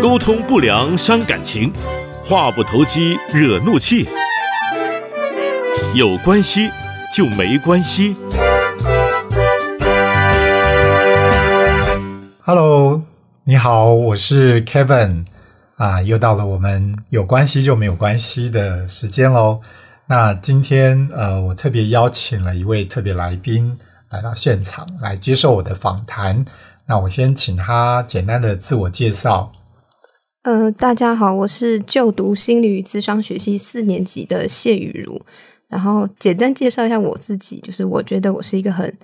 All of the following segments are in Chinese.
沟通不良伤感情，话不投机惹怒气。有关系就没关系。Hello，你好，我是 Kevin 啊，又到了我们有关系就没有关系的时间喽。那今天呃，我特别邀请了一位特别来宾。来到现场来接受我的访谈，那我先请他简单的自我介绍。呃，大家好，我是就读心理与智商学系四年级的谢雨茹。然后简单介绍一下我自己，就是我觉得我是一个很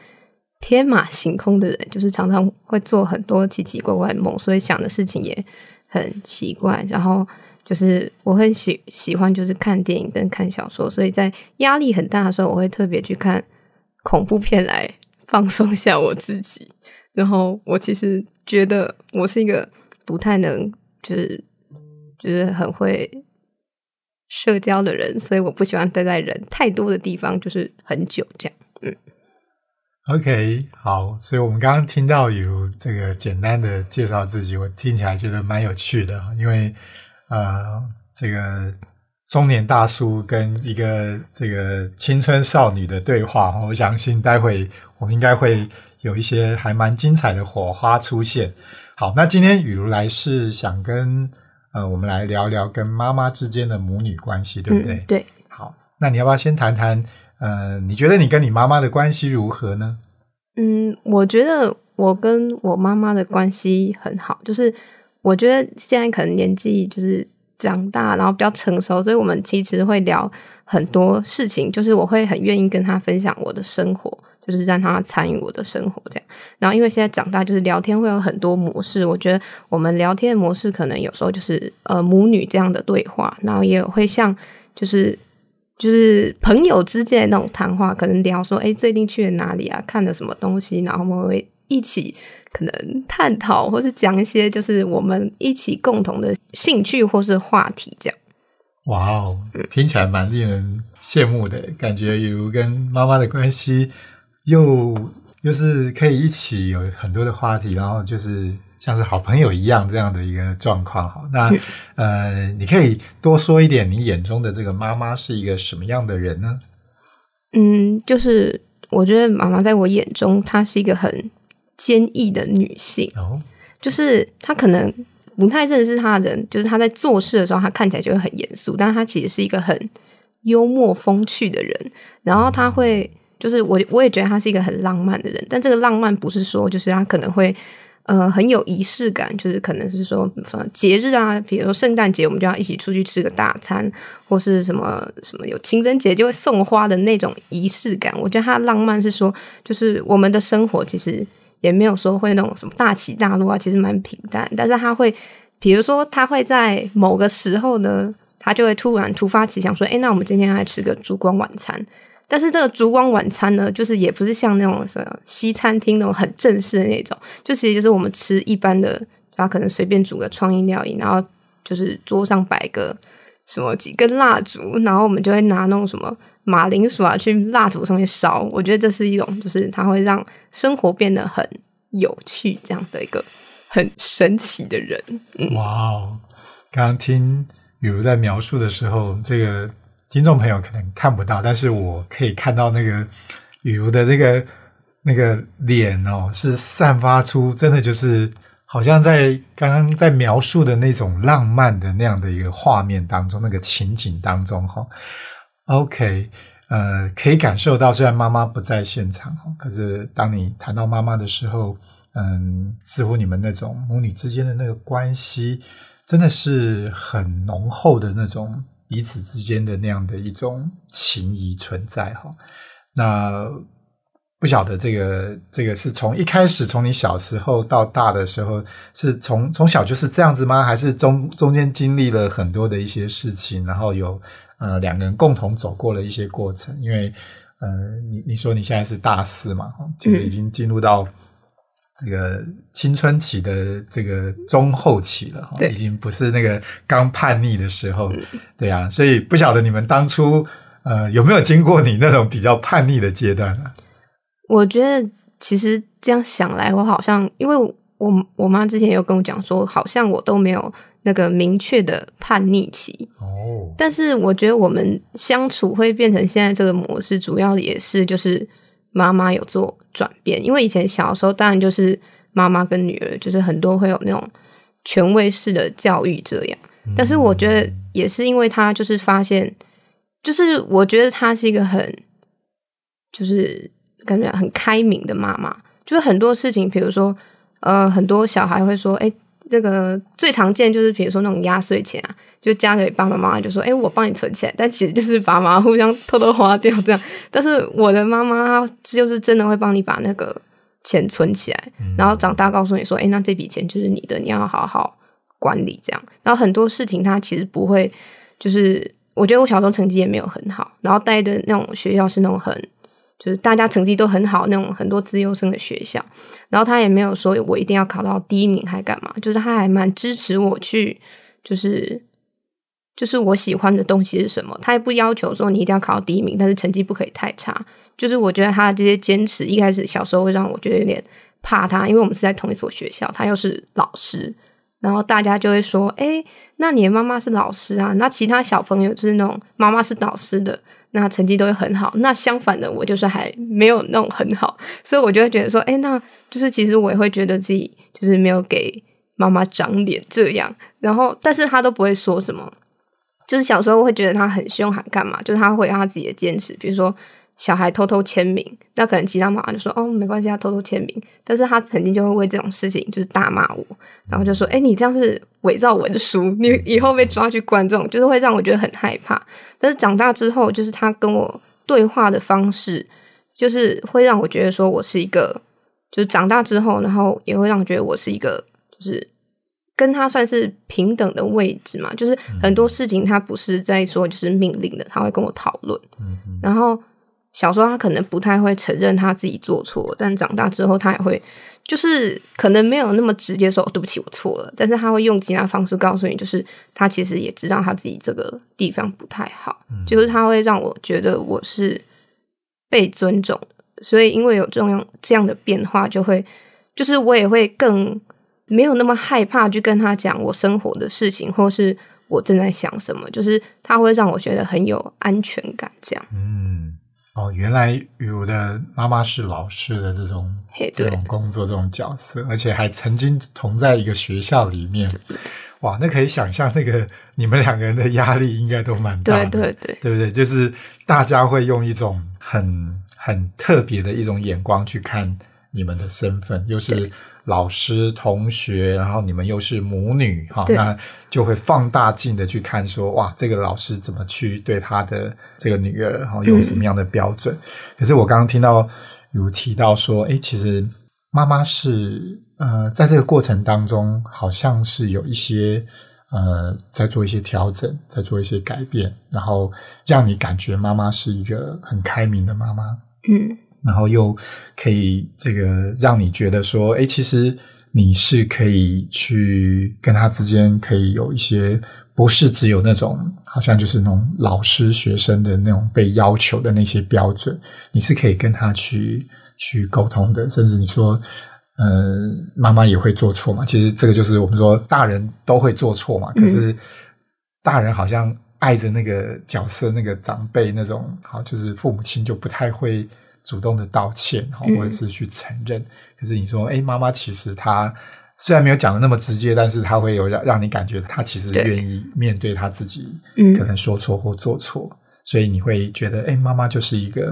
天马行空的人，就是常常会做很多奇奇怪怪的梦，所以想的事情也很奇怪。然后就是我很喜喜欢就是看电影跟看小说，所以在压力很大的时候，我会特别去看。恐怖片来放松下我自己，然后我其实觉得我是一个不太能，就是就是很会社交的人，所以我不喜欢待在人太多的地方，就是很久这样。嗯。OK，好，所以我们刚刚听到有这个简单的介绍自己，我听起来觉得蛮有趣的，因为呃，这个。中年大叔跟一个这个青春少女的对话，我相信待会我们应该会有一些还蛮精彩的火花出现。好，那今天雨如来是想跟呃，我们来聊聊跟妈妈之间的母女关系，对不对？对。好，那你要不要先谈谈呃，你觉得你跟你妈妈的关系如何呢？嗯，我觉得我跟我妈妈的关系很好，就是我觉得现在可能年纪就是。长大，然后比较成熟，所以我们其实会聊很多事情，就是我会很愿意跟他分享我的生活，就是让他参与我的生活，这样。然后因为现在长大，就是聊天会有很多模式，我觉得我们聊天的模式可能有时候就是呃母女这样的对话，然后也会像就是就是朋友之间的那种谈话，可能聊说哎最近去了哪里啊，看了什么东西，然后我们会一起可能探讨，或是讲一些就是我们一起共同的兴趣或是话题，这样。哇哦，听起来蛮令人羡慕的感觉。比如跟妈妈的关系，又又是可以一起有很多的话题，然后就是像是好朋友一样这样的一个状况。好，那呃，你可以多说一点，你眼中的这个妈妈是一个什么样的人呢？嗯，就是我觉得妈妈在我眼中，她是一个很。坚毅的女性，就是她可能不太认识她的人，就是她在做事的时候，她看起来就会很严肃，但她其实是一个很幽默风趣的人。然后她会，就是我我也觉得她是一个很浪漫的人，但这个浪漫不是说就是她可能会呃很有仪式感，就是可能是说什么节日啊，比如说圣诞节，我们就要一起出去吃个大餐，或是什么什么有情人节就会送花的那种仪式感。我觉得她浪漫是说，就是我们的生活其实。也没有说会那种什么大起大落啊，其实蛮平淡。但是他会，比如说他会在某个时候呢，他就会突然突发奇想说，哎，那我们今天来吃个烛光晚餐。但是这个烛光晚餐呢，就是也不是像那种什么西餐厅那种很正式的那种，就其实就是我们吃一般的，然后可能随便煮个创意料理，然后就是桌上摆个。什么几根蜡烛，然后我们就会拿那种什么马铃薯啊去蜡烛上面烧。我觉得这是一种，就是它会让生活变得很有趣，这样的一个很神奇的人。哇哦！刚刚听雨茹在描述的时候，这个听众朋友可能看不到，但是我可以看到那个雨茹的那个那个脸哦，是散发出真的就是。好像在刚刚在描述的那种浪漫的那样的一个画面当中，那个情景当中哈，OK，呃，可以感受到，虽然妈妈不在现场哈，可是当你谈到妈妈的时候，嗯，似乎你们那种母女之间的那个关系真的是很浓厚的那种彼此之间的那样的一种情谊存在哈，那。不晓得这个这个是从一开始从你小时候到大的时候是从从小就是这样子吗？还是中中间经历了很多的一些事情，然后有呃两个人共同走过了一些过程？因为呃你你说你现在是大四嘛，就是已经进入到这个青春期的这个中后期了，已经不是那个刚叛逆的时候，对呀，所以不晓得你们当初呃有没有经过你那种比较叛逆的阶段啊？我觉得其实这样想来，我好像因为我我妈之前有跟我讲说，好像我都没有那个明确的叛逆期哦。但是我觉得我们相处会变成现在这个模式，主要也是就是妈妈有做转变。因为以前小时候，当然就是妈妈跟女儿就是很多会有那种权威式的教育这样。但是我觉得也是因为她就是发现，就是我觉得她是一个很就是。感觉很开明的妈妈，就是很多事情，比如说，呃，很多小孩会说，哎，这个最常见就是，比如说那种压岁钱啊，就交给爸爸妈妈，就说，哎，我帮你存起来，但其实就是爸妈互相偷偷花掉这样。但是我的妈妈就是真的会帮你把那个钱存起来，然后长大告诉你说，哎，那这笔钱就是你的，你要好好管理这样。然后很多事情，他其实不会，就是我觉得我小时候成绩也没有很好，然后待的那种学校是那种很。就是大家成绩都很好那种很多自优生的学校，然后他也没有说我一定要考到第一名还干嘛，就是他还蛮支持我去，就是就是我喜欢的东西是什么，他也不要求说你一定要考到第一名，但是成绩不可以太差。就是我觉得他的这些坚持一开始小时候会让我觉得有点怕他，因为我们是在同一所学校，他又是老师，然后大家就会说，诶，那你的妈妈是老师啊，那其他小朋友就是那种妈妈是老师的。那成绩都会很好，那相反的我就是还没有弄很好，所以我就会觉得说，哎，那就是其实我也会觉得自己就是没有给妈妈长脸这样，然后但是他都不会说什么，就是小时候会觉得他很凶还干嘛，就是他会他自己的坚持，比如说。小孩偷偷签名，那可能其他妈妈就说：“哦，没关系，他偷偷签名。”但是，他曾经就会为这种事情就是大骂我，然后就说：“哎，你这样是伪造文书，你以后被抓去关这种，就是会让我觉得很害怕。”但是，长大之后，就是他跟我对话的方式，就是会让我觉得说我是一个，就是长大之后，然后也会让我觉得我是一个，就是跟他算是平等的位置嘛，就是很多事情他不是在说就是命令的，他会跟我讨论，然后。小时候他可能不太会承认他自己做错，但长大之后他也会，就是可能没有那么直接说对不起我错了，但是他会用其他方式告诉你，就是他其实也知道他自己这个地方不太好，就是他会让我觉得我是被尊重，所以因为有这样这样的变化，就会就是我也会更没有那么害怕去跟他讲我生活的事情，或是我正在想什么，就是他会让我觉得很有安全感，这样，嗯。哦，原来有的妈妈是老师的这种这种工作这种角色，而且还曾经同在一个学校里面，哇，那可以想象那个你们两个人的压力应该都蛮大的，对对对，对不对？就是大家会用一种很很特别的一种眼光去看你们的身份，又是。老师、同学，然后你们又是母女哈，那就会放大镜的去看，说哇，这个老师怎么去对他的这个女儿，然后用什么样的标准？可是我刚刚听到有提到说，哎，其实妈妈是呃，在这个过程当中，好像是有一些呃，在做一些调整，在做一些改变，然后让你感觉妈妈是一个很开明的妈妈。嗯。然后又可以这个让你觉得说，哎，其实你是可以去跟他之间可以有一些不是只有那种好像就是那种老师学生的那种被要求的那些标准，你是可以跟他去去沟通的。甚至你说，呃，妈妈也会做错嘛？其实这个就是我们说大人都会做错嘛。可是大人好像爱着那个角色，那个长辈那种，好就是父母亲就不太会。主动的道歉，或者是去承认。可是你说，哎，妈妈其实她虽然没有讲的那么直接，但是她会有让让你感觉她其实愿意面对她自己可能说错或做错，所以你会觉得，哎，妈妈就是一个，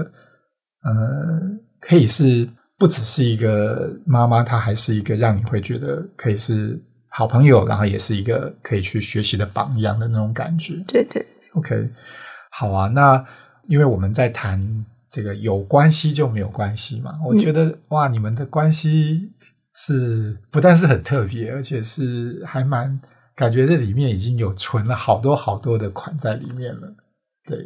呃，可以是不只是一个妈妈，她还是一个让你会觉得可以是好朋友，然后也是一个可以去学习的榜样的那种感觉。对对，OK，好啊。那因为我们在谈。这个有关系就没有关系嘛？我觉得哇，你们的关系是不但是很特别，而且是还蛮感觉这里面已经有存了好多好多的款在里面了。对，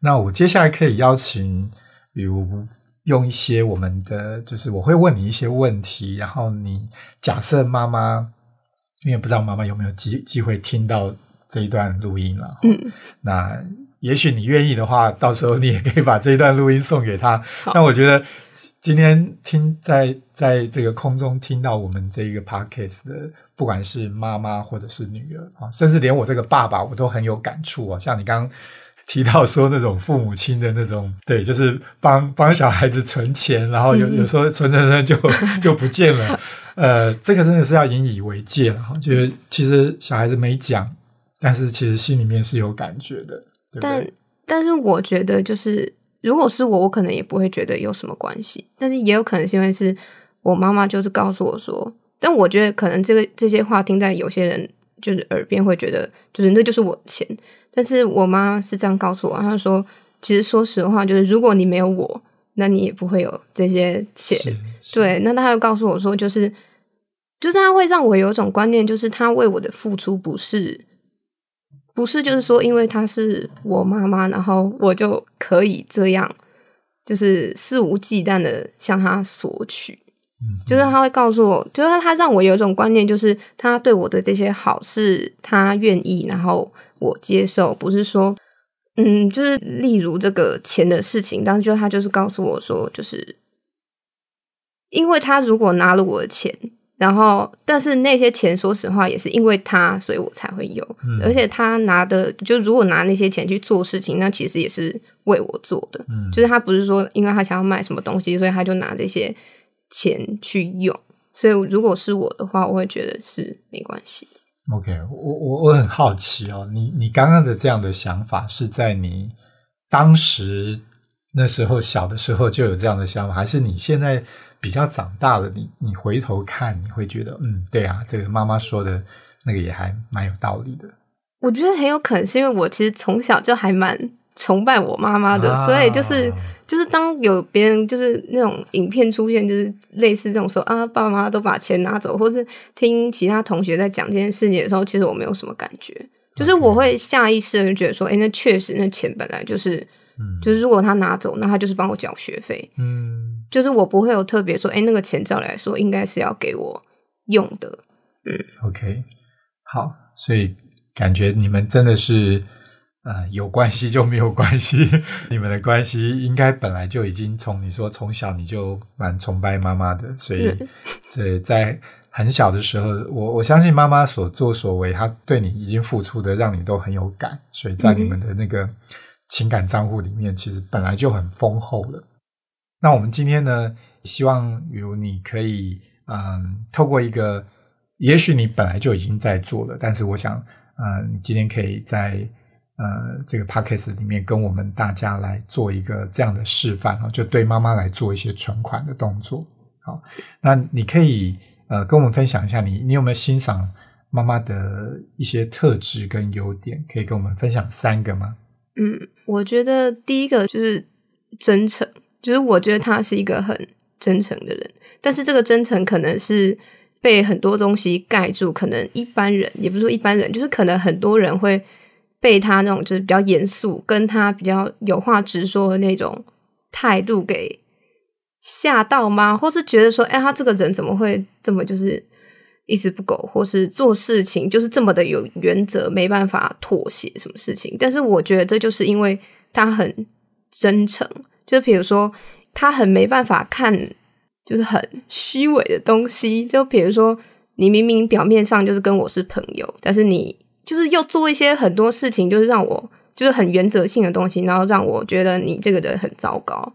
那我接下来可以邀请，比如用一些我们的，就是我会问你一些问题，然后你假设妈妈，因为不知道妈妈有没有机机会听到这一段录音了，嗯，那。也许你愿意的话，到时候你也可以把这一段录音送给他。那我觉得今天听在在这个空中听到我们这一个 podcast 的，不管是妈妈或者是女儿啊，甚至连我这个爸爸，我都很有感触啊。像你刚刚提到说那种父母亲的那种，对，就是帮 帮小孩子存钱，然后有有时候存着存着就就不见了。呃，这个真的是要引以为戒了哈。就是其实小孩子没讲，但是其实心里面是有感觉的。但但是我觉得就是如果是我，我可能也不会觉得有什么关系。但是也有可能是因为是我妈妈，就是告诉我说，但我觉得可能这个这些话听在有些人就是耳边会觉得，就是那就是我的钱。但是我妈是这样告诉我，她说其实说实话，就是如果你没有我，那你也不会有这些钱。对，那她又告诉我说，就是就是她会让我有一种观念，就是她为我的付出不是。不是，就是说，因为她是我妈妈，然后我就可以这样，就是肆无忌惮的向她索取。就是他会告诉我，就是他让我有一种观念，就是他对我的这些好事，他愿意，然后我接受。不是说，嗯，就是例如这个钱的事情，当时就他就是告诉我说，就是因为他如果拿了我的钱。然后，但是那些钱，说实话也是因为他，所以我才会有。而且他拿的，就如果拿那些钱去做事情，那其实也是为我做的。就是他不是说，因为他想要买什么东西，所以他就拿这些钱去用。所以如果是我的话，我会觉得是没关系。OK，我我我很好奇哦，你你刚刚的这样的想法，是在你当时那时候小的时候就有这样的想法，还是你现在？比较长大了，你你回头看，你会觉得，嗯，对啊，这个妈妈说的那个也还蛮有道理的。我觉得很有可能是因为我其实从小就还蛮崇拜我妈妈的，所以就是就是当有别人就是那种影片出现，就是类似这种说啊，爸爸妈妈都把钱拿走，或是听其他同学在讲这件事情的时候，其实我没有什么感觉，就是我会下意识的觉得说，哎，那确实，那钱本来就是。就是如果他拿走，那他就是帮我缴学费。嗯，就是我不会有特别说，哎，那个钱照理来说应该是要给我用的。嗯，OK，好，所以感觉你们真的是，呃，有关系就没有关系。你们的关系应该本来就已经从你说从小你就蛮崇拜妈妈的，所以这在很小的时候，我我相信妈妈所作所为，她对你已经付出的，让你都很有感。所以在你们的那个。情感账户里面其实本来就很丰厚了。那我们今天呢，希望比如你可以，嗯，透过一个，也许你本来就已经在做了，但是我想，嗯，你今天可以在呃这个 pocket 里面跟我们大家来做一个这样的示范哦，就对妈妈来做一些存款的动作。好，那你可以呃跟我们分享一下，你你有没有欣赏妈妈的一些特质跟优点？可以跟我们分享三个吗？嗯，我觉得第一个就是真诚，就是我觉得他是一个很真诚的人，但是这个真诚可能是被很多东西盖住，可能一般人，也不是说一般人，就是可能很多人会被他那种就是比较严肃，跟他比较有话直说的那种态度给吓到吗？或是觉得说，哎，他这个人怎么会这么就是？一丝不苟，或是做事情就是这么的有原则，没办法妥协什么事情。但是我觉得这就是因为他很真诚，就比如说他很没办法看，就是很虚伪的东西。就比如说你明明表面上就是跟我是朋友，但是你就是又做一些很多事情，就是让我就是很原则性的东西，然后让我觉得你这个人很糟糕。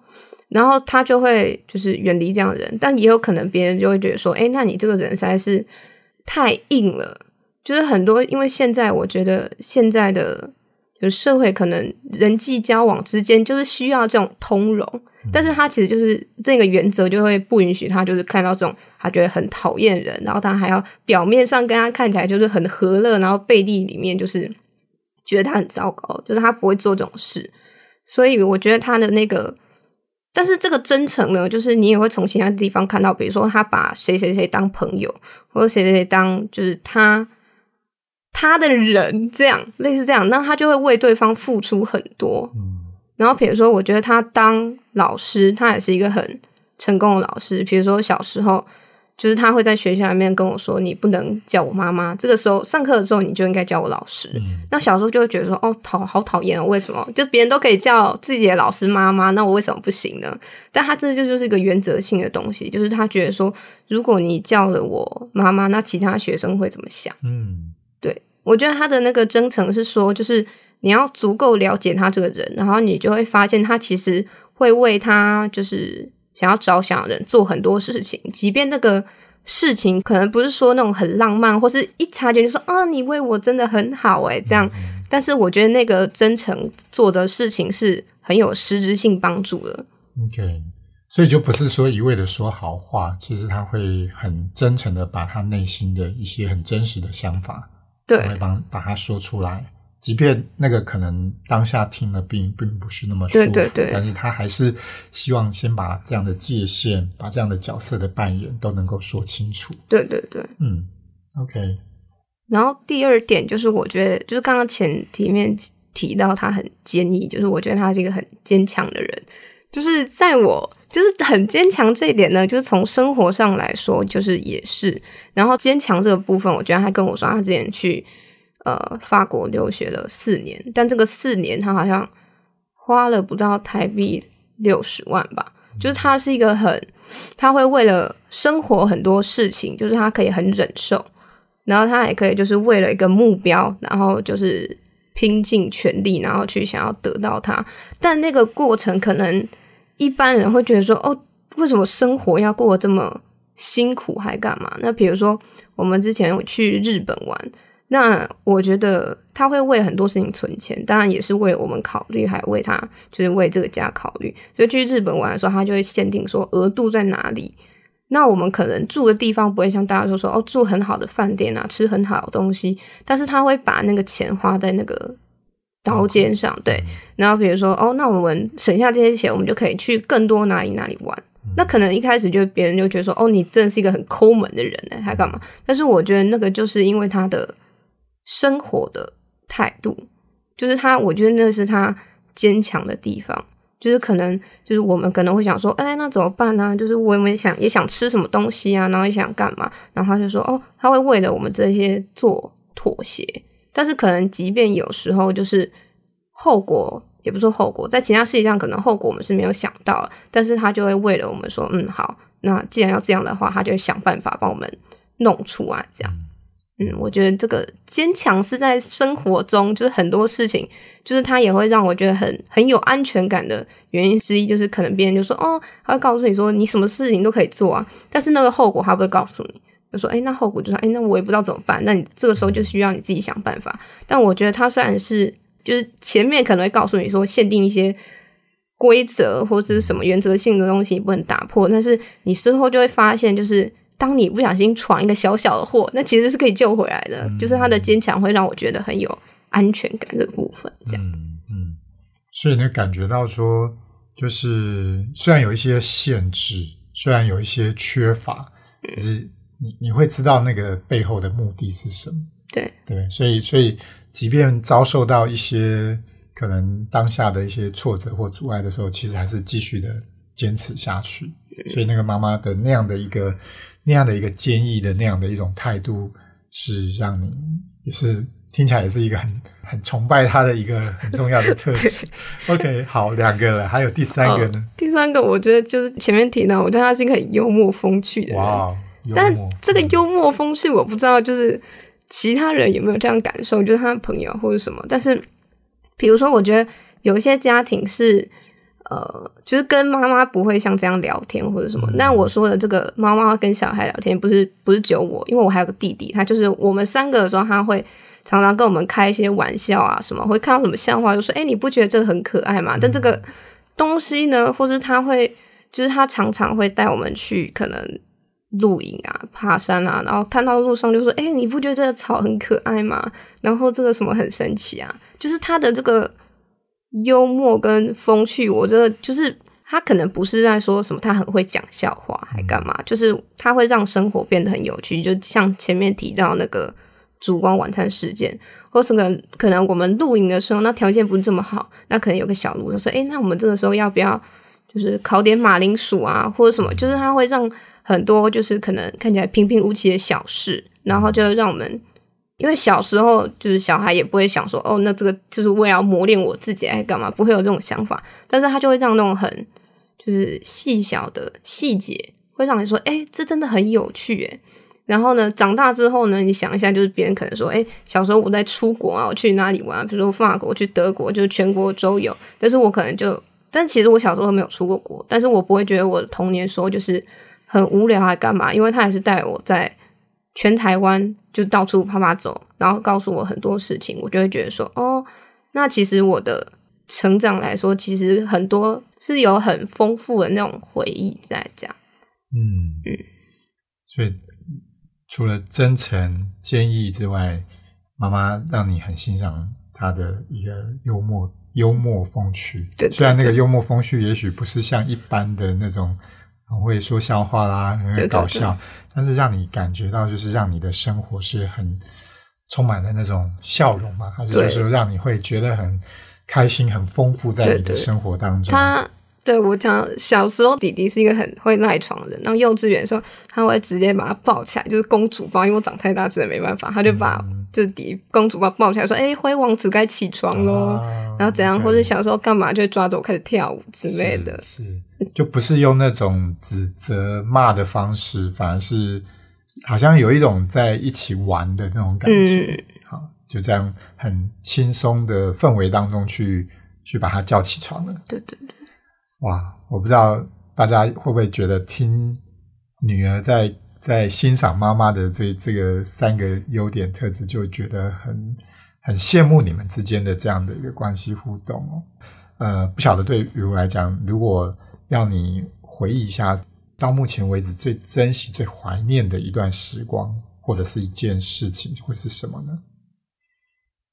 然后他就会就是远离这样的人，但也有可能别人就会觉得说，哎，那你这个人实在是太硬了。就是很多，因为现在我觉得现在的就是社会，可能人际交往之间就是需要这种通融，但是他其实就是这个原则就会不允许他，就是看到这种他觉得很讨厌人，然后他还要表面上跟他看起来就是很和乐，然后背地里面就是觉得他很糟糕，就是他不会做这种事。所以我觉得他的那个。但是这个真诚呢，就是你也会从其他地方看到，比如说他把谁谁谁当朋友，或者谁谁谁当就是他他的人，这样类似这样，那他就会为对方付出很多。然后比如说，我觉得他当老师，他也是一个很成功的老师。比如说小时候。就是他会在学校里面跟我说：“你不能叫我妈妈。”这个时候上课的时候你就应该叫我老师。那小时候就会觉得说：“哦，讨好讨厌哦，为什么？就别人都可以叫自己的老师妈妈，那我为什么不行呢？”但他这就就是一个原则性的东西，就是他觉得说，如果你叫了我妈妈，那其他学生会怎么想？嗯，对，我觉得他的那个真诚是说，就是你要足够了解他这个人，然后你就会发现他其实会为他就是。想要着想的人做很多事情，即便那个事情可能不是说那种很浪漫，或是一察觉就说啊，你为我真的很好哎，这样。但是我觉得那个真诚做的事情是很有实质性帮助的。OK，所以就不是说一味的说好话，其实他会很真诚的把他内心的一些很真实的想法，对，会帮把他说出来。即便那个可能当下听了并并不是那么舒服，但是他还是希望先把这样的界限、把这样的角色的扮演都能够说清楚。对对对，嗯，OK。然后第二点就是，我觉得就是刚刚前提面提到他很坚毅，就是我觉得他是一个很坚强的人。就是在我就是很坚强这一点呢，就是从生活上来说，就是也是。然后坚强这个部分，我觉得他跟我说，他之前去。呃，法国留学了四年，但这个四年他好像花了不到台币六十万吧。就是他是一个很，他会为了生活很多事情，就是他可以很忍受，然后他也可以就是为了一个目标，然后就是拼尽全力，然后去想要得到它。但那个过程可能一般人会觉得说，哦，为什么生活要过这么辛苦还干嘛？那比如说我们之前去日本玩。那我觉得他会为很多事情存钱，当然也是为我们考虑，还为他就是为这个家考虑。所以去日本玩的时候，他就会限定说额度在哪里。那我们可能住的地方不会像大家说说哦住很好的饭店啊，吃很好的东西，但是他会把那个钱花在那个刀尖上，对。然后比如说哦，那我们省下这些钱，我们就可以去更多哪里哪里玩。那可能一开始就别人就觉得说哦，你真的是一个很抠门的人呢，还干嘛？但是我觉得那个就是因为他的。生活的态度，就是他，我觉得那是他坚强的地方。就是可能，就是我们可能会想说，哎，那怎么办呢？就是我们想也想吃什么东西啊，然后也想干嘛，然后他就说，哦，他会为了我们这些做妥协。但是可能，即便有时候就是后果，也不说后果，在其他事情上可能后果我们是没有想到，但是他就会为了我们说，嗯，好，那既然要这样的话，他就会想办法帮我们弄出啊这样。嗯，我觉得这个坚强是在生活中，就是很多事情，就是他也会让我觉得很很有安全感的原因之一，就是可能别人就说，哦，他会告诉你说你什么事情都可以做啊，但是那个后果他不会告诉你，就说，哎，那后果就是，哎，那我也不知道怎么办，那你这个时候就需要你自己想办法。但我觉得他虽然是就是前面可能会告诉你说限定一些规则或者是什么原则性的东西不能打破，但是你事后就会发现就是。当你不小心闯一个小小的祸，那其实是可以救回来的。就是他的坚强会让我觉得很有安全感的部分，这样。嗯嗯，所以能感觉到说，就是虽然有一些限制，虽然有一些缺乏，可是你你会知道那个背后的目的是什么。对对，所以所以即便遭受到一些可能当下的一些挫折或阻碍的时候，其实还是继续的坚持下去。所以那个妈妈的那样的一个。那样的一个坚毅的那样的一种态度，是让你也是听起来也是一个很很崇拜他的一个很重要的特质。OK，好，两个了，还有第三个呢？第三个我觉得就是前面提到，我觉得他是一个很幽默风趣的人。哇，幽这个幽默风趣，我不知道就是其他人有没有这样感受，就是他的朋友或者什么。但是，比如说，我觉得有一些家庭是。呃，就是跟妈妈不会像这样聊天或者什么。那我说的这个妈妈跟小孩聊天，不是不是只有我，因为我还有个弟弟，他就是我们三个的时候，他会常常跟我们开一些玩笑啊，什么会看到什么笑话就说，哎，你不觉得这个很可爱吗？但这个东西呢，或是他会，就是他常常会带我们去可能露营啊、爬山啊，然后看到路上就说，哎，你不觉得这个草很可爱吗？然后这个什么很神奇啊，就是他的这个。幽默跟风趣，我觉得就是他可能不是在说什么，他很会讲笑话，还干嘛？就是他会让生活变得很有趣，就像前面提到那个烛光晚餐事件，或什可能可能我们露营的时候，那条件不是这么好，那可能有个小炉他说哎，那我们这个时候要不要就是烤点马铃薯啊，或者什么？就是他会让很多就是可能看起来平平无奇的小事，然后就让我们。因为小时候就是小孩也不会想说哦，那这个就是为了磨练我自己，还干嘛？不会有这种想法。但是他就会让那种很就是细小的细节，会让你说，哎，这真的很有趣，哎。然后呢，长大之后呢，你想一下，就是别人可能说，哎，小时候我在出国啊，我去哪里玩？比如说法国，去德国，就是全国周游。但是我可能就，但其实我小时候没有出过国，但是我不会觉得我的童年时候就是很无聊还干嘛，因为他还是带我在全台湾。就到处啪啪走，然后告诉我很多事情，我就会觉得说，哦，那其实我的成长来说，其实很多是有很丰富的那种回忆在这样。嗯嗯，所以除了真诚坚毅之外，妈妈让你很欣赏她的一个幽默，幽默风趣。对，虽然那个幽默风趣也许不是像一般的那种很会说笑话啦，很搞笑。但是让你感觉到，就是让你的生活是很充满的那种笑容嘛，还是就是让你会觉得很开心、很丰富在你的生活当中。对我讲，小时候弟弟是一个很会赖床的人。然后幼稚园的时候他会直接把他抱起来，就是公主抱，因为我长太大，真的没办法。他就把就是弟公主抱抱起来，说：“哎，灰王子该起床喽。”然后怎样，或者小时候干嘛，就抓着我开始跳舞之类的。是，就不是用那种指责骂的方式，反而是好像有一种在一起玩的那种感觉。好，就这样很轻松的氛围当中去去把他叫起床了。对对对。哇，我不知道大家会不会觉得听女儿在在欣赏妈妈的这这个三个优点特质，就觉得很很羡慕你们之间的这样的一个关系互动哦。呃，不晓得对于我来讲，如果要你回忆一下到目前为止最珍惜、最怀念的一段时光或者是一件事情，会是什么呢？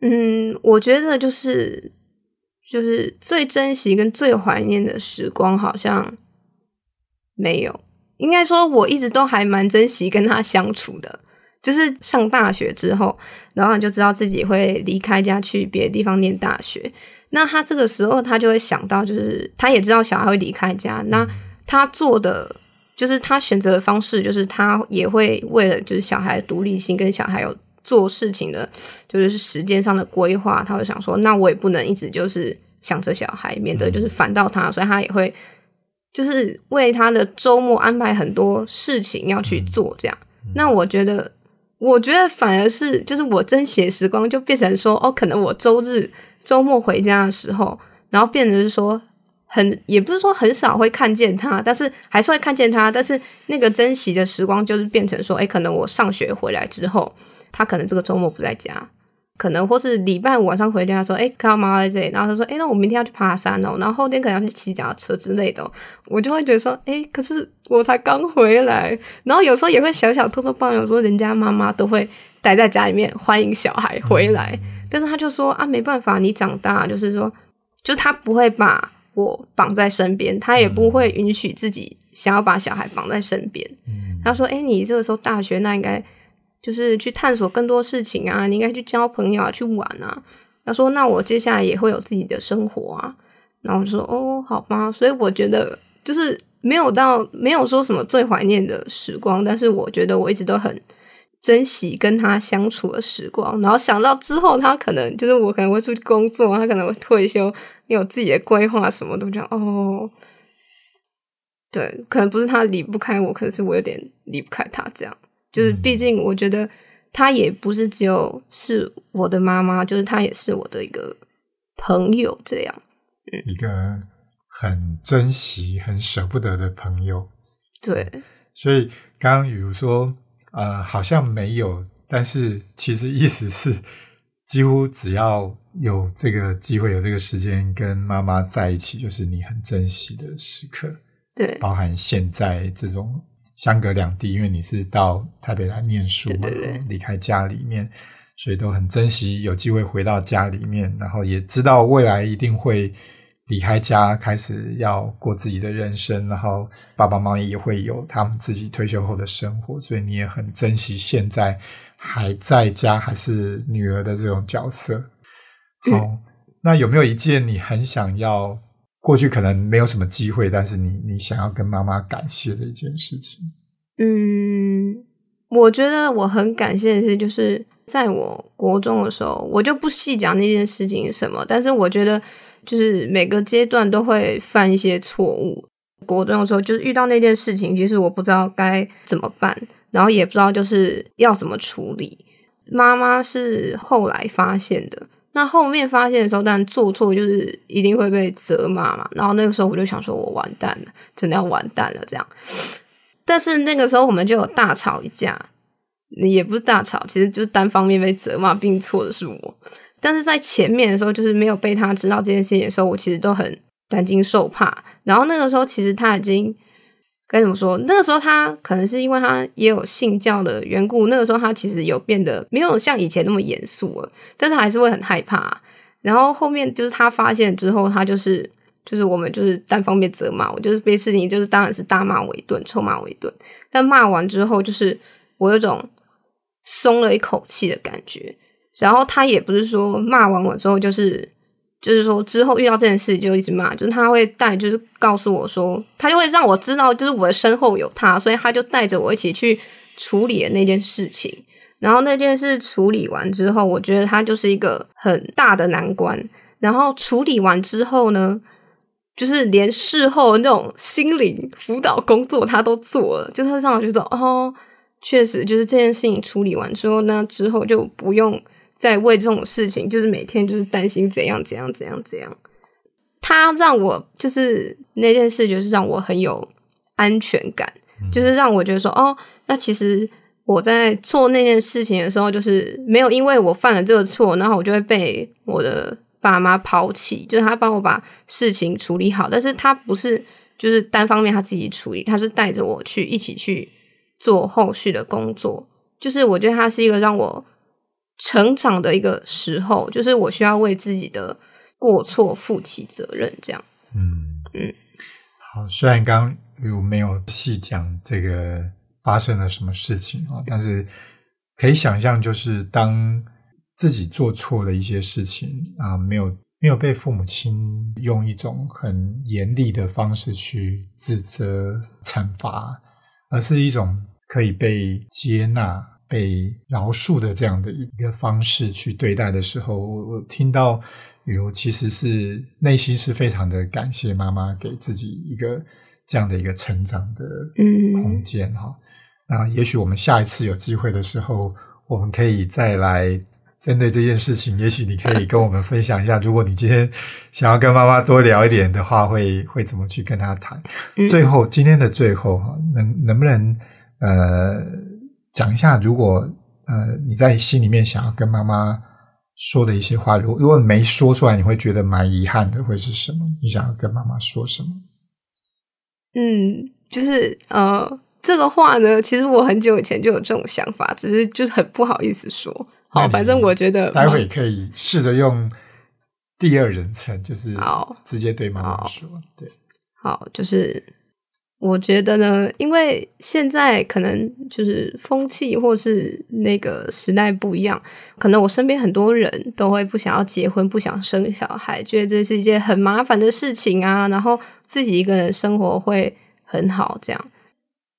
嗯，我觉得就是。就是最珍惜跟最怀念的时光，好像没有。应该说，我一直都还蛮珍惜跟他相处的。就是上大学之后，然后你就知道自己会离开家去别的地方念大学。那他这个时候，他就会想到，就是他也知道小孩会离开家。那他做的，就是他选择的方式，就是他也会为了就是小孩独立性跟小孩有。做事情的，就是时间上的规划，他会想说，那我也不能一直就是想着小孩，免得就是烦到他，所以他也会就是为他的周末安排很多事情要去做，这样。那我觉得，我觉得反而是，就是我珍惜时光就变成说，哦，可能我周日周末回家的时候，然后变成是说很，也不是说很少会看见他，但是还是会看见他，但是那个珍惜的时光就是变成说，哎，可能我上学回来之后。他可能这个周末不在家，可能或是礼拜五晚上回家说：“哎，看到妈妈在这里。”然后他说：“哎，那我明天要去爬山哦，然后后天可能要去骑脚踏车之类的。”我就会觉得说：“哎，可是我才刚回来。”然后有时候也会小小偷偷抱怨说：“人家妈妈都会待在家里面欢迎小孩回来，但是他就说啊，没办法，你长大就是说，就他不会把我绑在身边，他也不会允许自己想要把小孩绑在身边。”他说：“哎，你这个时候大学，那应该。”就是去探索更多事情啊，你应该去交朋友啊，去玩啊。他说：“那我接下来也会有自己的生活啊。”然后我说：“哦，好吧。”所以我觉得就是没有到没有说什么最怀念的时光，但是我觉得我一直都很珍惜跟他相处的时光。然后想到之后他可能就是我可能会出去工作，他可能会退休，有自己的规划，什么都这样。哦，对，可能不是他离不开我，可是我有点离不开他这样。就是，毕竟我觉得她也不是只有是我的妈妈，就是她也是我的一个朋友，这样，一个很珍惜、很舍不得的朋友。对，所以刚刚比如说，呃，好像没有，但是其实意思是，几乎只要有这个机会、有这个时间跟妈妈在一起，就是你很珍惜的时刻。对，包含现在这种。相隔两地，因为你是到台北来念书嘛，离开家里面，所以都很珍惜有机会回到家里面，然后也知道未来一定会离开家，开始要过自己的人生，然后爸爸妈妈也会有他们自己退休后的生活，所以你也很珍惜现在还在家还是女儿的这种角色。好，那有没有一件你很想要？过去可能没有什么机会，但是你你想要跟妈妈感谢的一件事情，嗯，我觉得我很感谢的是，就是在我国中的时候，我就不细讲那件事情什么。但是我觉得，就是每个阶段都会犯一些错误。国中的时候就是遇到那件事情，其实我不知道该怎么办，然后也不知道就是要怎么处理。妈妈是后来发现的。那后面发现的时候，当然做错就是一定会被责骂嘛。然后那个时候我就想说，我完蛋了，真的要完蛋了这样。但是那个时候我们就有大吵一架，也不是大吵，其实就是单方面被责骂，并错的是我。但是在前面的时候，就是没有被他知道这件事情的时候，我其实都很担惊受怕。然后那个时候其实他已经。该怎么说？那个时候他可能是因为他也有信教的缘故，那个时候他其实有变得没有像以前那么严肃了，但是还是会很害怕。然后后面就是他发现之后，他就是就是我们就是单方面责骂我，就是被事情就是当然是大骂我一顿，臭骂我一顿。但骂完之后，就是我有种松了一口气的感觉。然后他也不是说骂完我之后就是。就是说，之后遇到这件事就一直骂，就是他会带，就是告诉我说，他就会让我知道，就是我的身后有他，所以他就带着我一起去处理了那件事情。然后那件事处理完之后，我觉得他就是一个很大的难关。然后处理完之后呢，就是连事后那种心灵辅导工作他都做了，就是他让我觉得，哦，确实就是这件事情处理完之后，那之后就不用。在为这种事情，就是每天就是担心怎样怎样怎样怎样。他让我就是那件事，就是让我很有安全感，就是让我觉得说，哦，那其实我在做那件事情的时候，就是没有因为我犯了这个错，然后我就会被我的爸妈抛弃。就是他帮我把事情处理好，但是他不是就是单方面他自己处理，他是带着我去一起去做后续的工作。就是我觉得他是一个让我。成长的一个时候，就是我需要为自己的过错负起责任，这样。嗯嗯，好。虽然刚刚我没有细讲这个发生了什么事情啊，但是可以想象，就是当自己做错了一些事情啊，没有没有被父母亲用一种很严厉的方式去指责惩罚，而是一种可以被接纳。被饶恕的这样的一个方式去对待的时候，我我听到，如其实是内心是非常的感谢妈妈给自己一个这样的一个成长的空间哈。那也许我们下一次有机会的时候，我们可以再来针对这件事情。也许你可以跟我们分享一下，如果你今天想要跟妈妈多聊一点的话，会 会怎么去跟她谈？最后今天的最后哈，能能不能呃？讲一下，如果呃，你在心里面想要跟妈妈说的一些话，如如果没说出来，你会觉得蛮遗憾的，会是什么？你想要跟妈妈说什么？嗯，就是呃，这个话呢，其实我很久以前就有这种想法，只是就是很不好意思说。好，反正我觉得，待会可以试着用第二人称，就是直接对妈妈说。对，好，就是。我觉得呢，因为现在可能就是风气或是那个时代不一样，可能我身边很多人都会不想要结婚、不想生小孩，觉得这是一件很麻烦的事情啊。然后自己一个人生活会很好，这样。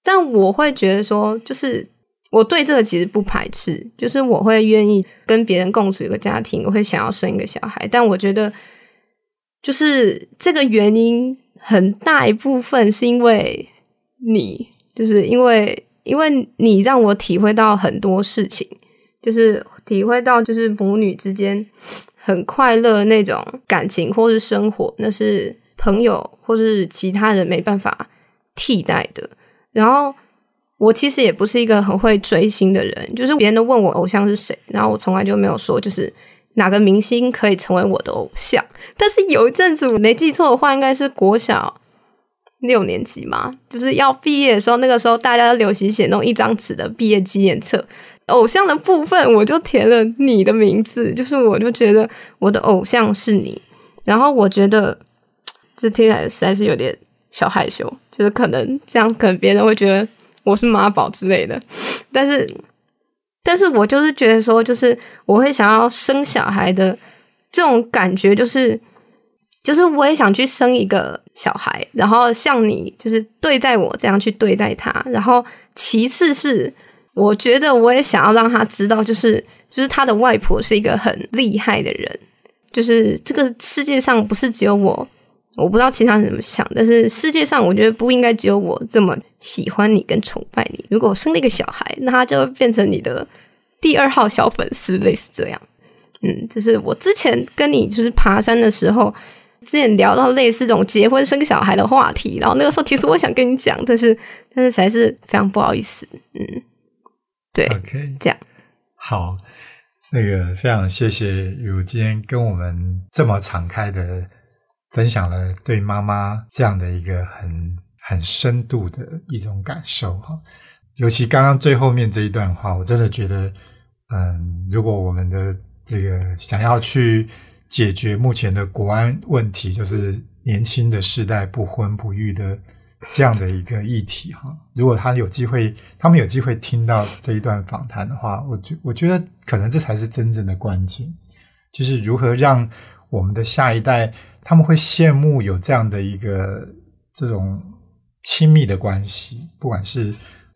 但我会觉得说，就是我对这个其实不排斥，就是我会愿意跟别人共处一个家庭，我会想要生一个小孩。但我觉得，就是这个原因。很大一部分是因为你，就是因为因为你让我体会到很多事情，就是体会到就是母女之间很快乐那种感情，或是生活，那是朋友或是其他人没办法替代的。然后我其实也不是一个很会追星的人，就是别人都问我偶像是谁，然后我从来就没有说就是。哪个明星可以成为我的偶像？但是有一阵子，我没记错的话，应该是国小六年级嘛，就是要毕业的时候，那个时候大家都流行写那种一张纸的毕业纪念册，偶像的部分我就填了你的名字，就是我就觉得我的偶像是你。然后我觉得这听起来实在是有点小害羞，就是可能这样，可能别人会觉得我是妈宝之类的，但是。但是我就是觉得说，就是我会想要生小孩的这种感觉，就是就是我也想去生一个小孩，然后像你就是对待我这样去对待他，然后其次是我觉得我也想要让他知道，就是就是他的外婆是一个很厉害的人，就是这个世界上不是只有我。我不知道其他人怎么想，但是世界上我觉得不应该只有我这么喜欢你跟崇拜你。如果我生了一个小孩，那他就变成你的第二号小粉丝，类似这样。嗯，就是我之前跟你就是爬山的时候，之前聊到类似这种结婚生小孩的话题，然后那个时候其实我想跟你讲，但是但是还是非常不好意思。嗯，对，OK，这样好。那个非常谢谢有今天跟我们这么敞开的。分享了对妈妈这样的一个很很深度的一种感受哈，尤其刚刚最后面这一段话，我真的觉得，嗯，如果我们的这个想要去解决目前的国安问题，就是年轻的世代不婚不育的这样的一个议题哈，如果他有机会，他们有机会听到这一段访谈的话，我觉我觉得可能这才是真正的关键，就是如何让我们的下一代。他们会羡慕有这样的一个这种亲密的关系，不管是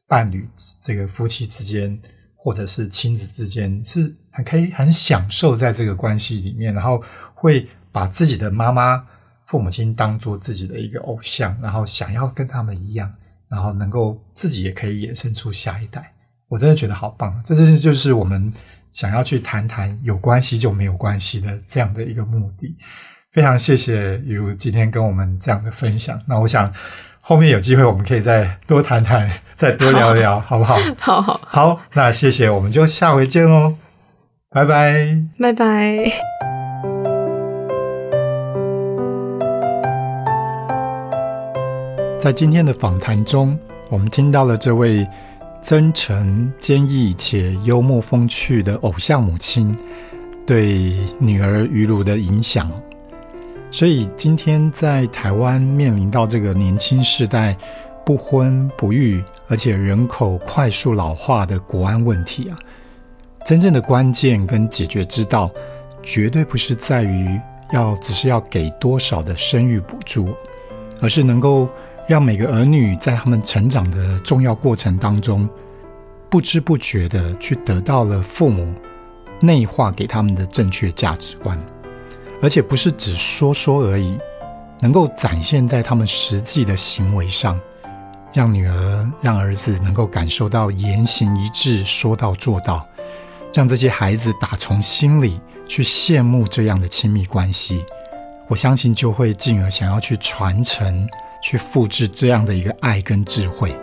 伴侣、这个夫妻之间，或者是亲子之间，是很可以很享受在这个关系里面，然后会把自己的妈妈、父母亲当做自己的一个偶像，然后想要跟他们一样，然后能够自己也可以衍生出下一代。我真的觉得好棒，这就是就是我们想要去谈谈有关系就没有关系的这样的一个目的。非常谢谢雨露今天跟我们这样的分享。那我想后面有机会我们可以再多谈谈，再多聊聊，好不好？好好好，那谢谢，我们就下回见喽，拜拜，拜拜。在今天的访谈中，我们听到了这位真诚、坚毅且幽默风趣的偶像母亲对女儿于露的影响。所以今天在台湾面临到这个年轻世代不婚不育，而且人口快速老化的国安问题啊，真正的关键跟解决之道，绝对不是在于要只是要给多少的生育补助，而是能够让每个儿女在他们成长的重要过程当中，不知不觉的去得到了父母内化给他们的正确价值观。而且不是只说说而已，能够展现在他们实际的行为上，让女儿、让儿子能够感受到言行一致、说到做到，让这些孩子打从心里去羡慕这样的亲密关系。我相信就会进而想要去传承、去复制这样的一个爱跟智慧。